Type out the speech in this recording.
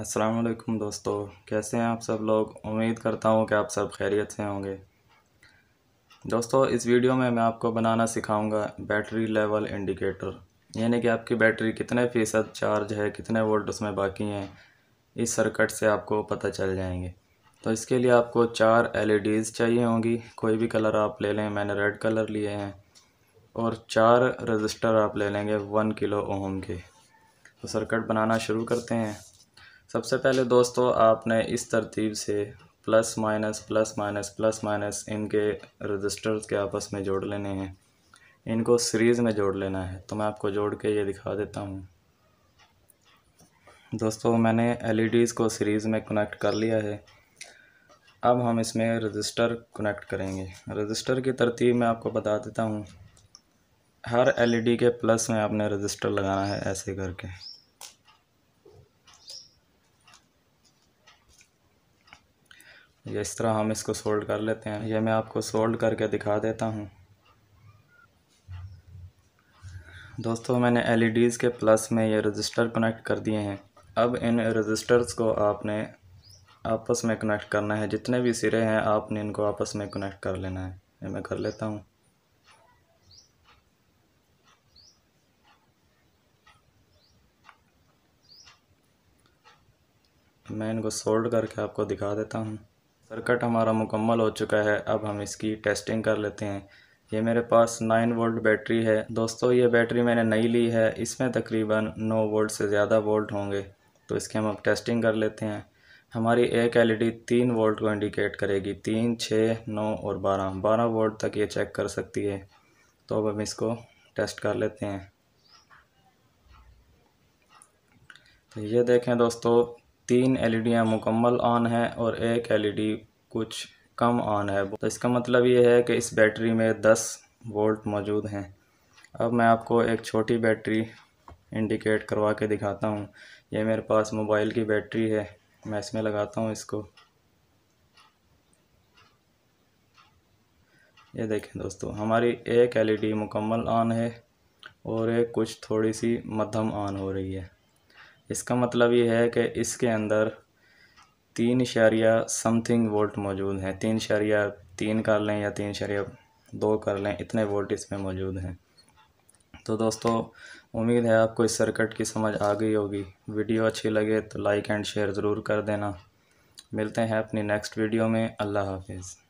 अस्सलाम वालेकुम दोस्तों कैसे हैं आप सब लोग उम्मीद करता हूँ कि आप सब खैरियत से होंगे दोस्तों इस वीडियो में मैं आपको बनाना सिखाऊंगा बैटरी लेवल इंडिकेटर यानी कि आपकी बैटरी कितने फ़ीसद चार्ज है कितने वोल्ट उसमें बाकी हैं इस सर्किट से आपको पता चल जाएंगे तो इसके लिए आपको चार एल चाहिए होंगी कोई भी कलर आप ले लें मैंने रेड कलर लिए हैं और चार रजिस्टर आप ले लेंगे वन किलो ओम के तो सर्कट बनाना शुरू करते हैं सबसे पहले दोस्तों आपने इस तरतीब से plus minus plus minus plus minus इनके रजिस्टर्स के आपस में जोड़ लेने हैं इनको सीरीज़ में जोड़ लेना है तो मैं आपको जोड़ के ये दिखा देता हूँ दोस्तों मैंने एलईडीज़ e को सीरीज़ में कनेक्ट कर लिया है अब हम इसमें रजिस्टर कनेक्ट करेंगे रजिस्टर की तरतीब मैं आपको बता देता हूँ हर एलईडी e के प्लस में आपने रजिस्टर लगाना है ऐसे करके ये इस तरह हम इसको सोल्ड कर लेते हैं यह मैं आपको सोल्ड करके दिखा देता हूँ दोस्तों मैंने एल के प्लस में ये रजिस्टर कनेक्ट कर दिए हैं अब इन रजिस्टर्स को आपने आपस में कनेक्ट करना है जितने भी सिरे हैं आपने इनको आपस में कनेक्ट कर लेना है ये मैं कर लेता हूँ मैं इनको सोल्ड करके आपको दिखा देता हूँ सर्किट हमारा मुकम्मल हो चुका है अब हम इसकी टेस्टिंग कर लेते हैं ये मेरे पास नाइन वोल्ट बैटरी है दोस्तों ये बैटरी मैंने नई ली है इसमें तकरीबन नौ वोल्ट से ज़्यादा वोल्ट होंगे तो इसके हम अब टेस्टिंग कर लेते हैं हमारी एक एलईडी e तीन वोल्ट को इंडिकेट करेगी तीन छः नौ और बारह बारह वोल्ट तक ये चेक कर सकती है तो अब हम इसको टेस्ट कर लेते हैं तो ये देखें दोस्तों तीन एलईडियां e मुकम्मल ऑन है और एक एलईडी e कुछ कम ऑन है तो इसका मतलब ये है कि इस बैटरी में 10 वोल्ट मौजूद हैं अब मैं आपको एक छोटी बैटरी इंडिकेट करवा के दिखाता हूँ ये मेरे पास मोबाइल की बैटरी है मैं इसमें लगाता हूँ इसको ये देखें दोस्तों हमारी एक एलईडी e मुकम्मल ऑन है और एक कुछ थोड़ी सी मध्यम ऑन हो रही है इसका मतलब ये है कि इसके अंदर तीन इशारिया समथिंग वोल्ट मौजूद हैं तीन इशारिया तीन कर लें या तीन इशारिया दो कर लें इतने वोल्ट इसमें मौजूद हैं तो दोस्तों उम्मीद है आपको इस सर्किट की समझ आ गई होगी वीडियो अच्छी लगे तो लाइक एंड शेयर ज़रूर कर देना मिलते हैं अपनी नेक्स्ट वीडियो में अल्लाह हाफिज़